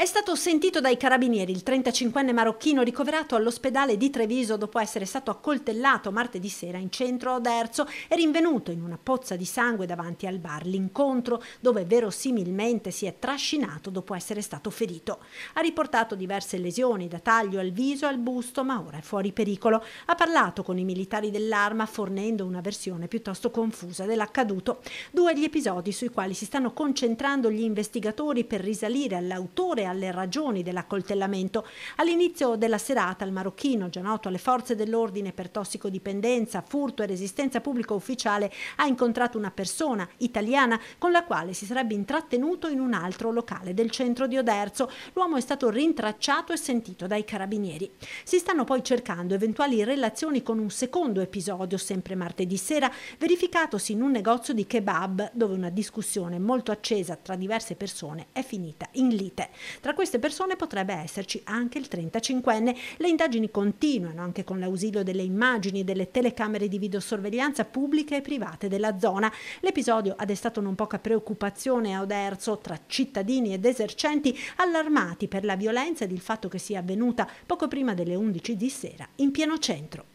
È stato sentito dai carabinieri il 35enne marocchino ricoverato all'ospedale di Treviso dopo essere stato accoltellato martedì sera in centro ad e rinvenuto in una pozza di sangue davanti al bar L'Incontro, dove verosimilmente si è trascinato dopo essere stato ferito. Ha riportato diverse lesioni da taglio al viso e al busto, ma ora è fuori pericolo. Ha parlato con i militari dell'arma fornendo una versione piuttosto confusa dell'accaduto. Due gli episodi sui quali si stanno concentrando gli investigatori per risalire all'autore alle ragioni dell'accoltellamento. All'inizio della serata il marocchino, già noto alle forze dell'ordine per tossicodipendenza, furto e resistenza pubblico ufficiale, ha incontrato una persona italiana con la quale si sarebbe intrattenuto in un altro locale del centro di Oderzo. L'uomo è stato rintracciato e sentito dai carabinieri. Si stanno poi cercando eventuali relazioni con un secondo episodio, sempre martedì sera, verificatosi in un negozio di kebab dove una discussione molto accesa tra diverse persone è finita in lite. Tra queste persone potrebbe esserci anche il 35enne. Le indagini continuano anche con l'ausilio delle immagini delle telecamere di videosorveglianza pubbliche e private della zona. L'episodio ha destato non poca preoccupazione a Oderzo tra cittadini ed esercenti allarmati per la violenza ed il fatto che sia avvenuta poco prima delle 11 di sera in pieno centro.